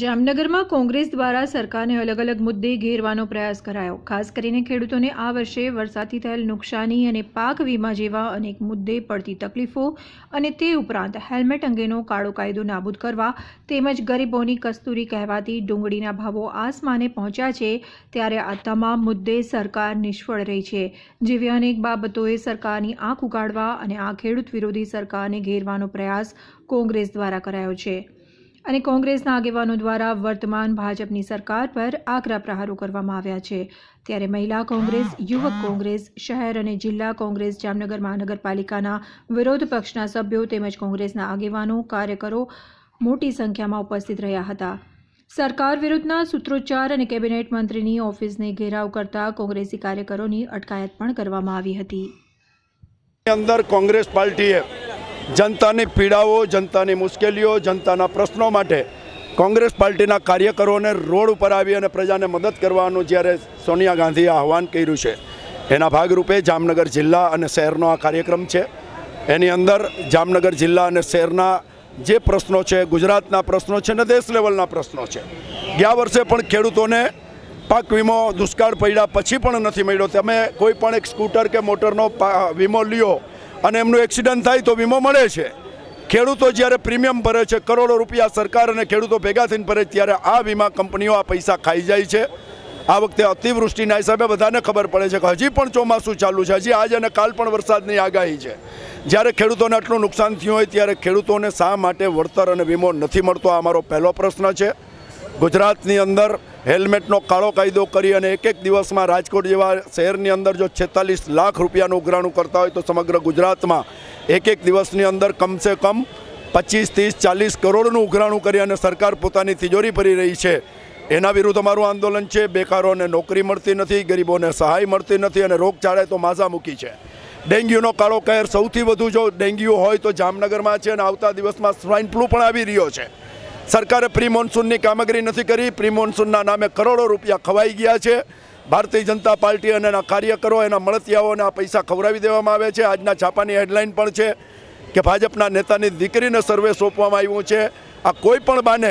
જામનગરમાં કોંગ્રેસ દ્વારા સરકારને અલગ અલગ મુદ્દે ઘેરવાનો પ્રયાસ કરાયો ખાસ કરીને ખેડૂતોને આ વર્ષે વરસાદથી થયેલ નુકસાની અને પાક વીમા જેવા અનેક મુદ્દે પડતી તકલીફો અને તે ઉપરાંત હેલ્મેટ અંગેનો કાળો કાયદો નાબૂદ કરવા તેમજ ગરીબોની કસ્તુરી કહેવાતી ડુંગળીના ભાવો આસમાને પહોંચ્યા છે ત્યારે આ તમામ મુદ્દે સરકાર નિષ્ફળ રહી છે જેવી અનેક બાબતોએ સરકારની આંખ ઉગાડવા અને આ ખેડૂત વિરોધી સરકારને ઘેરવાનો પ્રયાસ કોંગ્રેસ દ્વારા કરાયો છે અને કોંગ્રેસના આગેવાનો દ્વારા વર્તમાન ભાજપની સરકાર પર આકરા પ્રહારો કરવામાં આવ્યા છે ત્યારે મહિલા કોંગ્રેસ યુવક કોંગ્રેસ શહેર અને જિલ્લા કોંગ્રેસ જામનગર મહાનગરપાલિકાના વિરોધ પક્ષના સભ્યો તેમજ કોંગ્રેસના આગેવાનો કાર્યકરો મોટી સંખ્યામાં ઉપસ્થિત રહ્યા હતા સરકાર વિરુદ્ધના સૂત્રોચ્ચાર અને કેબિનેટ મંત્રીની ઓફિસને ઘેરાવ કરતા કોંગ્રેસી કાર્યકરોની અટકાયત પણ કરવામાં આવી હતી અંદર કોંગ્રેસ પાર્ટીએ જનતાની પીડાઓ જનતાની મુશ્કેલીઓ જનતાના પ્રશ્નો માટે કોંગ્રેસ પાર્ટીના કાર્યકરોને રોડ ઉપર આવી અને પ્રજાને મદદ કરવાનું જ્યારે સોનિયા ગાંધીએ આહવાન કર્યું છે એના ભાગરૂપે જામનગર જિલ્લા અને શહેરનો આ કાર્યક્રમ છે એની અંદર જામનગર જિલ્લા અને શહેરના જે પ્રશ્નો છે ગુજરાતના પ્રશ્નો છે ને દેશ લેવલના પ્રશ્નો છે ગયા વર્ષે પણ ખેડૂતોને પાક વીમો દુષ્કાળ પડ્યા પછી પણ નથી મળ્યો તમે કોઈ પણ એક સ્કૂટર કે મોટરનો વીમો લ્યો અને એમનું એક્સિડન્ટ થાય તો વીમો મળે છે ખેડૂતો જ્યારે પ્રીમિયમ ભરે છે કરોડો રૂપિયા સરકાર અને ખેડૂતો ભેગા થઈને ભરે ત્યારે આ વીમા કંપનીઓ આ પૈસા ખાઈ જાય છે આ વખતે અતિવૃષ્ટિના હિસાબે બધાને ખબર પડે છે કે હજી પણ ચોમાસું ચાલુ છે હજી આજ અને કાલ પણ વરસાદની આગાહી છે જ્યારે ખેડૂતોને આટલું નુકસાન થયું હોય ત્યારે ખેડૂતોને શા માટે વળતર અને વીમો નથી મળતો આ અમારો પહેલો પ્રશ્ન છે ગુજરાતની અંદર હેલ્મેટનો કાળો કાયદો કરી અને એક એક દિવસમાં રાજકોટ જેવા શહેરની અંદર જો છેતાલીસ લાખ રૂપિયાનું ઉઘરાણું કરતા હોય તો સમગ્ર ગુજરાતમાં એક એક દિવસની અંદર કમસે કમ પચીસ ત્રીસ ચાલીસ કરોડનું ઉઘરાણું કરી અને સરકાર પોતાની તિજોરી ભરી રહી છે એના વિરુદ્ધ અમારું આંદોલન છે બેકારોને નોકરી મળતી નથી ગરીબોને સહાય મળતી નથી અને રોગચાળે તો માઝા મૂકી છે ડેન્ગ્યુનો કાળો કહેર સૌથી વધુ જો ડેન્ગ્યુ હોય તો જામનગરમાં છે અને આવતા દિવસમાં સ્વાઇન ફ્લૂ પણ આવી રહ્યો છે સરકારે પ્રી મોન્સૂનની કામગીરી નથી કરી પ્રી મોન્સૂનના નામે કરોડો રૂપિયા ખવાઈ ગયા છે ભારતીય જનતા પાર્ટી અને એના કાર્યકરો એના મળતિયાઓને આ પૈસા ખવડાવી દેવામાં આવે છે આજના છાપાની હેડલાઇન પણ છે કે ભાજપના નેતાની દીકરીને સર્વે સોંપવામાં આવ્યું છે આ કોઈ પણ બાને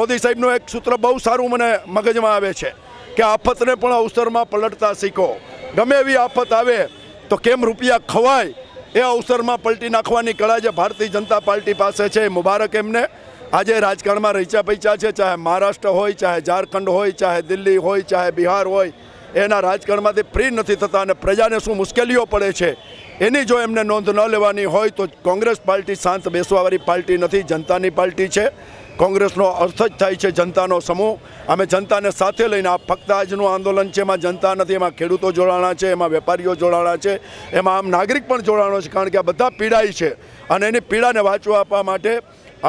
મોદી સાહેબનું એક સૂત્ર બહુ સારું મને મગજમાં આવે છે કે આફતને પણ અવસરમાં પલટતા શીખો ગમે એવી આફત આવે તો કેમ રૂપિયા ખવાય એ અવસરમાં પલટી નાખવાની કળા જે ભારતીય જનતા પાર્ટી પાસે છે મુબારક એમને આજે રાજકારણમાં રહીચા પૈચા છે ચાહે મહારાષ્ટ્ર હોય ચાહે ઝારખંડ હોય ચાહે દિલ્હી હોય ચાહે બિહાર હોય એના રાજકારણમાંથી ફ્રી નથી થતા અને પ્રજાને શું મુશ્કેલીઓ પડે છે એની જો એમને નોંધ ન લેવાની હોય તો કોંગ્રેસ પાર્ટી શાંત બેસવાવાળી પાર્ટી નથી જનતાની પાર્ટી છે કોંગ્રેસનો અર્થ જ થાય છે જનતાનો સમૂહ અમે જનતાને સાથે લઈને આ ફક્ત આજનું આંદોલન છે એમાં જનતા નથી એમાં ખેડૂતો જોડાણા છે એમાં વેપારીઓ જોડાણા છે એમાં આમ નાગરિક પણ જોડાણો છે કારણ કે આ બધા પીડાય છે અને એની પીડાને વાંચવા આપવા માટે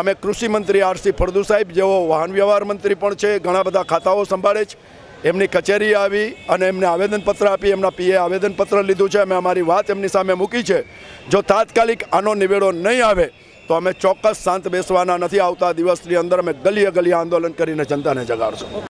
અમે કૃષિમંત્રી આરસી ફળદુ સાહેબ જેઓ વાહન વ્યવહાર મંત્રી પણ છે ઘણા બધા ખાતાઓ સંભાળે છે એમની કચેરી આવી અને એમને આવેદનપત્ર આપી એમના પીએ આવેદનપત્ર લીધું છે અમે અમારી વાત એમની સામે મૂકી છે જો તાત્કાલિક આનો નિવેડો નહીં આવે તો અમે ચોક્કસ શાંત બેસવાના નથી આવતા દિવસની અંદર અમે ગલીએ ગલીએ આંદોલન કરીને જનતાને જગાડશું